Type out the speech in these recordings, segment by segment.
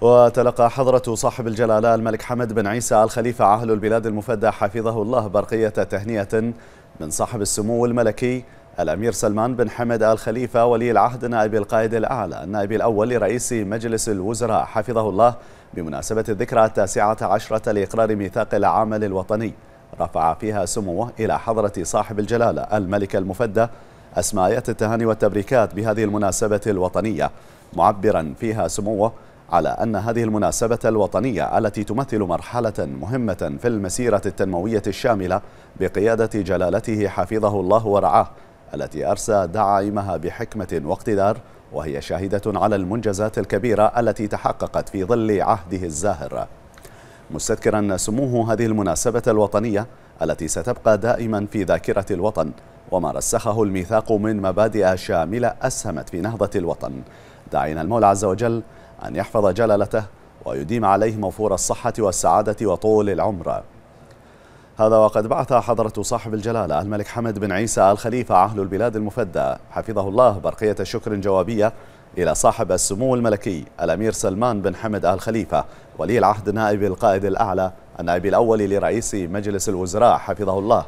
وتلقى حضرة صاحب الجلالة الملك حمد بن عيسى الخليفة عهل البلاد المفدى حفظه الله برقية تهنئة من صاحب السمو الملكي الأمير سلمان بن حمد الخليفة ولي العهد نائب القائد الأعلى النائب الأول لرئيس مجلس الوزراء حفظه الله بمناسبة الذكرى التاسعة عشرة لإقرار ميثاق العمل الوطني رفع فيها سموه إلى حضرة صاحب الجلالة الملك المفدى أسمايات التهاني والتبريكات بهذه المناسبة الوطنية معبرا فيها سموه على أن هذه المناسبة الوطنية التي تمثل مرحلة مهمة في المسيرة التنموية الشاملة بقيادة جلالته حفظه الله ورعاه التي أرسى دعائمها بحكمة واقتدار وهي شاهدة على المنجزات الكبيرة التي تحققت في ظل عهده الزاهر مستذكرا سموه هذه المناسبة الوطنية التي ستبقى دائما في ذاكرة الوطن وما رسخه الميثاق من مبادئ شاملة أسهمت في نهضة الوطن دعينا المولى عز وجل أن يحفظ جلالته ويديم عليه موفور الصحة والسعادة وطول العمر هذا وقد بعث حضرة صاحب الجلالة الملك حمد بن عيسى الخليفة عهل البلاد المفدى حفظه الله برقية شكر جوابية إلى صاحب السمو الملكي الأمير سلمان بن حمد آل خليفة ولي العهد نائب القائد الأعلى النائب الأول لرئيس مجلس الوزراء حفظه الله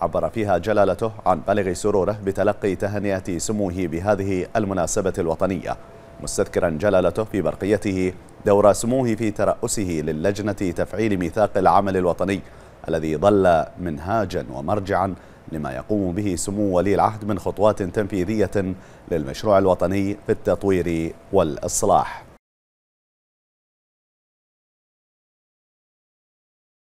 عبر فيها جلالته عن بلغ سروره بتلقي تهنئة سموه بهذه المناسبة الوطنية مستذكرا جلالته في برقيته دور سموه في ترأسه للجنة تفعيل ميثاق العمل الوطني الذي ظل منهاجا ومرجعا لما يقوم به سمو ولي العهد من خطوات تنفيذية للمشروع الوطني في التطوير والإصلاح